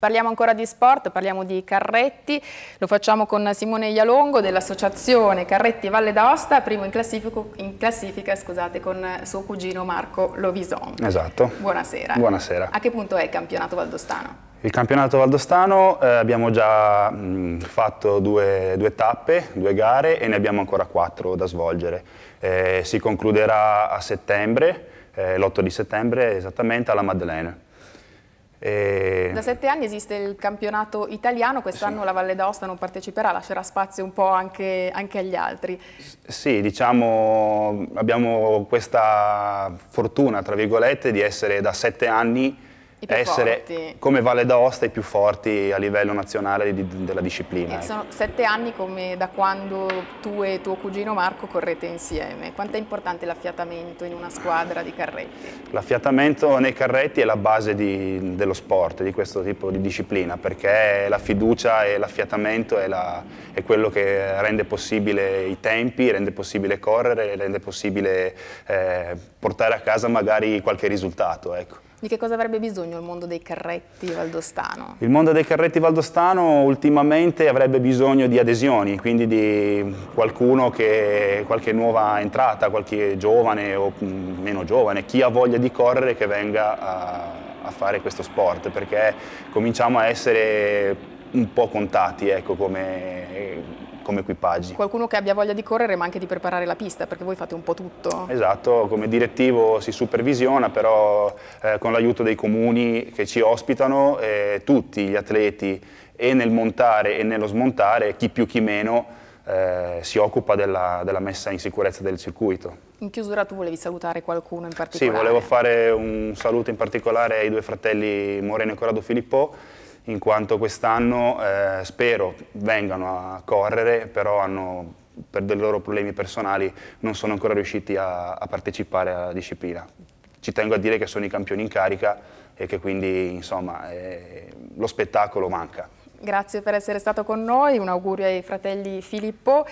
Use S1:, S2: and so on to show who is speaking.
S1: Parliamo ancora di sport, parliamo di carretti, lo facciamo con Simone Ialongo dell'associazione Carretti Valle d'Aosta, primo in, in classifica, scusate, con suo cugino Marco Lovison. Esatto. Buonasera. Buonasera. A che punto è il campionato valdostano?
S2: Il campionato valdostano eh, abbiamo già mh, fatto due, due, tappe, due gare e ne abbiamo ancora quattro da svolgere. Eh, si concluderà a settembre, eh, l'8 di settembre esattamente alla Madeleine. E... Eh, da
S1: sette anni esiste il campionato italiano, quest'anno sì. la Valle d'Aosta non parteciperà, lascerà spazio un po' anche, anche agli altri.
S2: sì, diciamo abbiamo questa fortuna, tra virgolette, di essere da sette anni essere forti. come Valle d'Aosta i più forti a livello nazionale di, della disciplina. E ecco. sono
S1: sette anni come da quando tu e tuo cugino Marco correte insieme. Quanto è importante l'affiatamento in una squadra di carretti?
S2: L'affiatamento nei carretti è la base di, dello sport, di questo tipo di disciplina, perché la fiducia e l'affiatamento è, la, è, quello che rende possibile i tempi, rende possibile correre, rende possibile eh, portare a casa magari qualche risultato. Ecco.
S1: Di che cosa avrebbe bisogno il mondo dei carretti valdostano?
S2: Il mondo dei carretti valdostano ultimamente avrebbe bisogno di adesioni, quindi di qualcuno che qualche nuova entrata, qualche giovane o mm, meno giovane, chi ha voglia di correre che venga a, a fare questo sport, perché cominciamo a essere un po' contati ecco, come, come, equipaggi. Qualcuno
S1: che abbia voglia di correre ma anche di preparare la pista perché voi fate un po' tutto.
S2: Esatto, come direttivo si supervisiona però eh, con l'aiuto dei comuni che ci ospitano eh, tutti gli atleti e nel montare e nello smontare chi più chi meno eh, si occupa della, della, messa in sicurezza del circuito.
S1: In chiusura tu volevi salutare qualcuno in particolare? Sì, volevo
S2: fare un saluto in particolare ai due fratelli Moreno e Corrado Filippo in quanto quest'anno eh, spero vengano a correre, però hanno, per dei loro problemi personali non sono ancora riusciti a, a partecipare alla disciplina. Ci tengo a dire che sono i campioni in carica e che quindi insomma, eh, lo spettacolo manca.
S1: Grazie per essere stato con noi, un augurio ai fratelli Filippo.